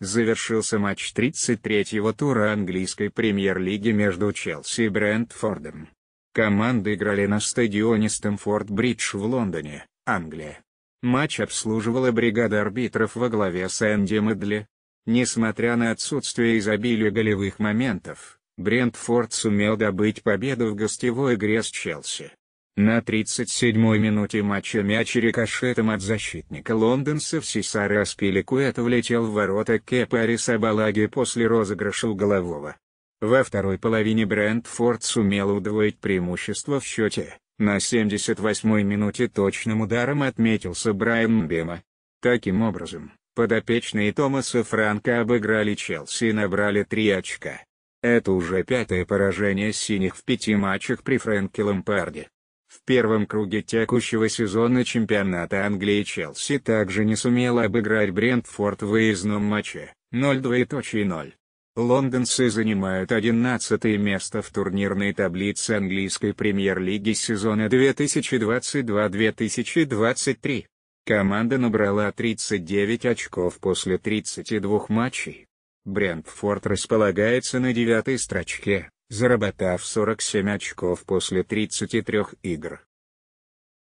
завершился матч 33-го тура английской премьер-лиги между Челси и Брентфордом. Команды играли на стадионе Стэмфорд-Бридж в Лондоне, Англия. Матч обслуживала бригада арбитров во главе с Энди Мэдли. Несмотря на отсутствие изобилия голевых моментов, Брентфорд сумел добыть победу в гостевой игре с Челси. На 37-й минуте матча мяч рикошетом от защитника лондонцев Сисары Аспиликуэта влетел в ворота Кепари Сабалаги после розыгрыша уголового. Во второй половине Брентфорд сумел удвоить преимущество в счете, на 78-й минуте точным ударом отметился Брайан Мбема. Таким образом, подопечные Томаса Франка обыграли Челси и набрали три очка. Это уже пятое поражение синих в пяти матчах при Фрэнке Лампарде. В первом круге текущего сезона чемпионата Англии Челси также не сумела обыграть Брентфорд в выездном матче 0-2.0. Лондонцы занимают 11 место в турнирной таблице английской премьер-лиги сезона 2022-2023. Команда набрала 39 очков после 32 матчей. Брентфорд располагается на девятой строчке, заработав 47 очков после 33 игр.